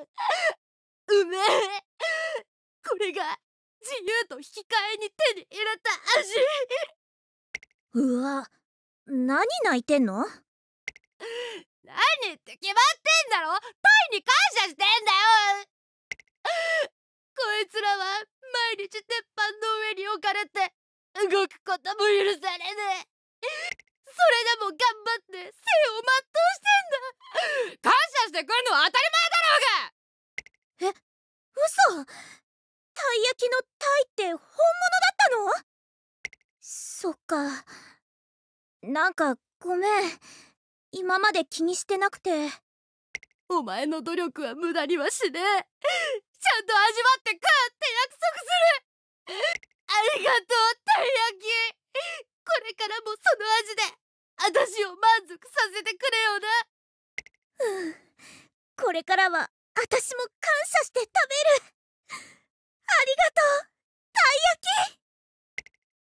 うめえこれが自由と引き換えに手に入れた味うわ何泣いてんの何って決まってんだろタイに感謝してんだよこいつらは毎日鉄板の上に置かれて動くことも許されねえそれでも頑張って生を全うしてんだ感謝してくるのは当たり前だたい焼きの「たい」って本物だったのそっかなんかごめん今まで気にしてなくてお前の努力は無駄にはしねえちゃんと味わって食うって約束するありがとうたい焼きこれからもその味で私を満足させてくれよなうんこれからは私も感謝して食べる